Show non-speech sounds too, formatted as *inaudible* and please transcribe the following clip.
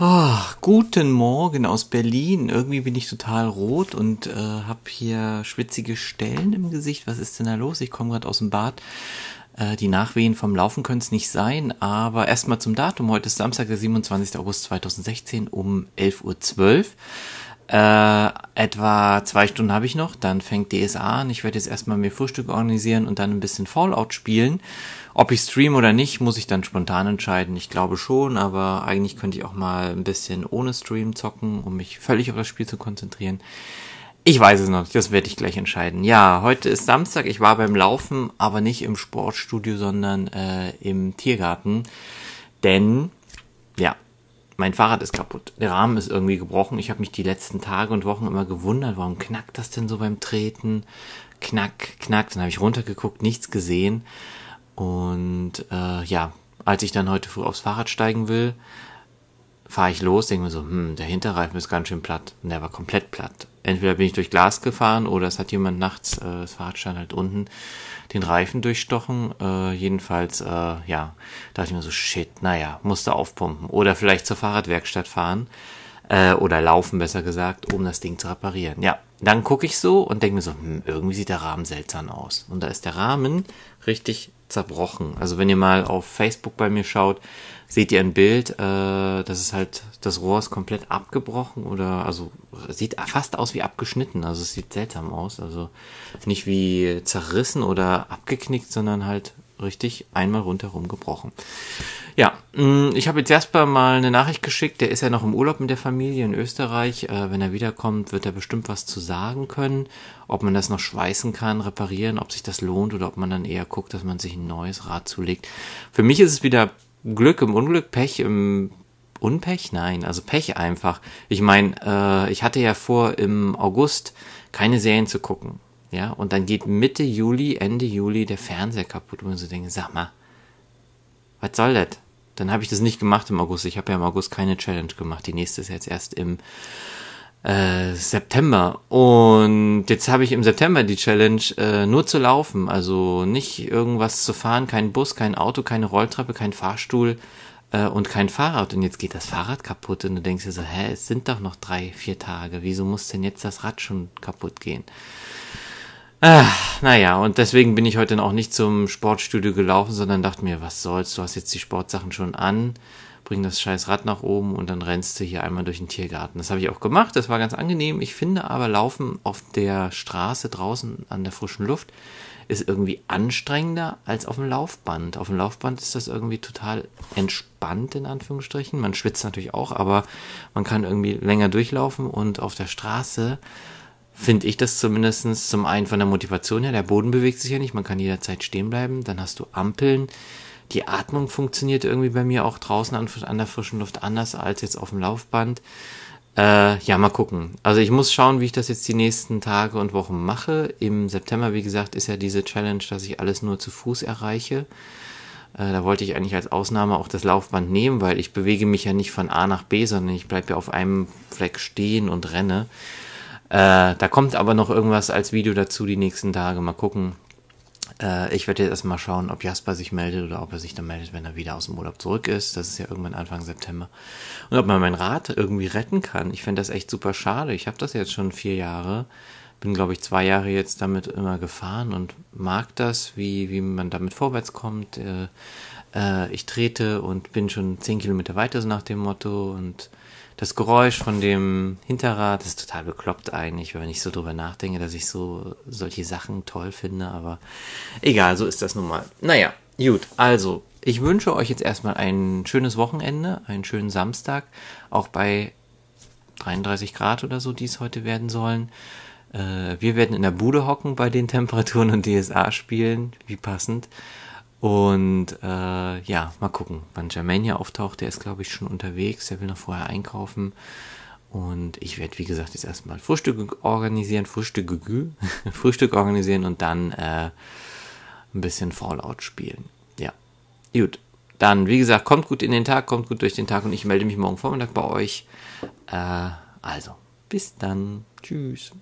Oh, guten Morgen aus Berlin. Irgendwie bin ich total rot und äh, habe hier schwitzige Stellen im Gesicht. Was ist denn da los? Ich komme gerade aus dem Bad. Äh, die Nachwehen vom Laufen können es nicht sein, aber erstmal zum Datum. Heute ist Samstag, der 27. August 2016 um 11.12 Uhr. Äh, etwa zwei Stunden habe ich noch, dann fängt DSA an. Ich werde jetzt erstmal mir Frühstück organisieren und dann ein bisschen Fallout spielen. Ob ich stream oder nicht, muss ich dann spontan entscheiden. Ich glaube schon, aber eigentlich könnte ich auch mal ein bisschen ohne Stream zocken, um mich völlig auf das Spiel zu konzentrieren. Ich weiß es noch nicht, das werde ich gleich entscheiden. Ja, heute ist Samstag, ich war beim Laufen, aber nicht im Sportstudio, sondern äh, im Tiergarten. Denn, ja, mein Fahrrad ist kaputt, der Rahmen ist irgendwie gebrochen. Ich habe mich die letzten Tage und Wochen immer gewundert, warum knackt das denn so beim Treten? Knack, knack. Dann habe ich runtergeguckt, nichts gesehen. Und äh, ja, als ich dann heute früh aufs Fahrrad steigen will, fahre ich los, denke mir so, hm, der Hinterreifen ist ganz schön platt. Und der war komplett platt. Entweder bin ich durch Glas gefahren oder es hat jemand nachts, äh, das Fahrrad stand halt unten, den Reifen durchstochen. Äh, jedenfalls, äh, ja, dachte ich mir so, shit, naja, musste aufpumpen. Oder vielleicht zur Fahrradwerkstatt fahren. Äh, oder laufen, besser gesagt, um das Ding zu reparieren. Ja, dann gucke ich so und denke mir so, hm, irgendwie sieht der Rahmen seltsam aus. Und da ist der Rahmen richtig zerbrochen. Also wenn ihr mal auf Facebook bei mir schaut, seht ihr ein Bild, äh, das ist halt, das Rohr ist komplett abgebrochen oder also sieht fast aus wie abgeschnitten. Also es sieht seltsam aus. Also nicht wie zerrissen oder abgeknickt, sondern halt richtig einmal rundherum gebrochen. Ja, mm, ich habe jetzt erstmal mal eine Nachricht geschickt. Der ist ja noch im Urlaub mit der Familie in Österreich. Äh, wenn er wiederkommt, wird er bestimmt was zu sagen können. Ob man das noch schweißen kann, reparieren, ob sich das lohnt oder ob man dann eher guckt, dass man sich ein neues Rad zulegt. Für mich ist es wieder Glück im Unglück, Pech im Unpech? Nein, also Pech einfach. Ich meine, äh, ich hatte ja vor, im August keine Serien zu gucken. Ja, und dann geht Mitte Juli, Ende Juli der Fernseher kaputt und so denken, sag mal, was soll das? Dann habe ich das nicht gemacht im August. Ich habe ja im August keine Challenge gemacht. Die nächste ist jetzt erst im äh, September. Und jetzt habe ich im September die Challenge, äh, nur zu laufen. Also nicht irgendwas zu fahren, kein Bus, kein Auto, keine Rolltreppe, kein Fahrstuhl äh, und kein Fahrrad. Und jetzt geht das Fahrrad kaputt und du denkst dir so, hä, es sind doch noch drei, vier Tage. Wieso muss denn jetzt das Rad schon kaputt gehen? Ach, naja, und deswegen bin ich heute auch nicht zum Sportstudio gelaufen, sondern dachte mir, was soll's, du hast jetzt die Sportsachen schon an, bring das scheiß Rad nach oben und dann rennst du hier einmal durch den Tiergarten. Das habe ich auch gemacht, das war ganz angenehm. Ich finde aber Laufen auf der Straße draußen an der frischen Luft ist irgendwie anstrengender als auf dem Laufband. Auf dem Laufband ist das irgendwie total entspannt, in Anführungsstrichen. Man schwitzt natürlich auch, aber man kann irgendwie länger durchlaufen und auf der Straße finde ich das zumindestens zum einen von der Motivation her. Der Boden bewegt sich ja nicht, man kann jederzeit stehen bleiben. Dann hast du Ampeln. Die Atmung funktioniert irgendwie bei mir auch draußen an, an der frischen Luft anders als jetzt auf dem Laufband. Äh, ja, mal gucken. Also ich muss schauen, wie ich das jetzt die nächsten Tage und Wochen mache. Im September, wie gesagt, ist ja diese Challenge, dass ich alles nur zu Fuß erreiche. Äh, da wollte ich eigentlich als Ausnahme auch das Laufband nehmen, weil ich bewege mich ja nicht von A nach B, sondern ich bleibe ja auf einem Fleck stehen und renne. Äh, da kommt aber noch irgendwas als Video dazu die nächsten Tage. Mal gucken. Äh, ich werde jetzt erstmal schauen, ob Jasper sich meldet oder ob er sich dann meldet, wenn er wieder aus dem Urlaub zurück ist. Das ist ja irgendwann Anfang September. Und ob man mein Rad irgendwie retten kann. Ich fände das echt super schade. Ich habe das jetzt schon vier Jahre. Bin, glaube ich, zwei Jahre jetzt damit immer gefahren und mag das, wie, wie man damit vorwärts kommt. Äh, äh ich trete und bin schon zehn Kilometer weiter so nach dem Motto und das Geräusch von dem Hinterrad ist total bekloppt eigentlich, wenn ich so drüber nachdenke, dass ich so solche Sachen toll finde, aber egal, so ist das nun mal. Naja, gut, also ich wünsche euch jetzt erstmal ein schönes Wochenende, einen schönen Samstag, auch bei 33 Grad oder so, die es heute werden sollen. Äh, wir werden in der Bude hocken bei den Temperaturen und DSA spielen, wie passend. Und äh, ja, mal gucken, wann Germania auftaucht. Der ist, glaube ich, schon unterwegs. Der will noch vorher einkaufen. Und ich werde, wie gesagt, jetzt erstmal Frühstück organisieren, Frühstück, *laughs* Frühstück organisieren und dann äh, ein bisschen Fallout spielen. Ja, gut. Dann, wie gesagt, kommt gut in den Tag, kommt gut durch den Tag und ich melde mich morgen Vormittag bei euch. Äh, also, bis dann. Tschüss.